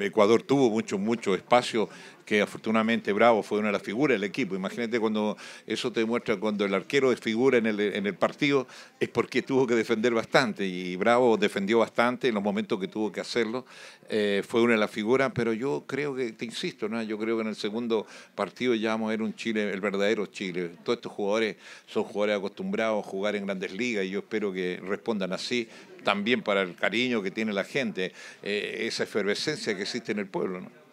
Ecuador tuvo mucho, mucho espacio que afortunadamente Bravo fue una de las figuras del equipo. Imagínate cuando eso te demuestra cuando el arquero es figura en el, en el partido, es porque tuvo que defender bastante y Bravo defendió bastante en los momentos que tuvo que hacerlo. Eh, fue una de las figuras, pero yo creo que, te insisto, ¿no? yo creo que en el segundo partido ya vamos a ver un Chile, el verdadero Chile. Todos estos jugadores son jugadores acostumbrados a jugar en grandes ligas y yo espero que respondan así también para el cariño que tiene la gente, eh, esa efervescencia que existe en el pueblo.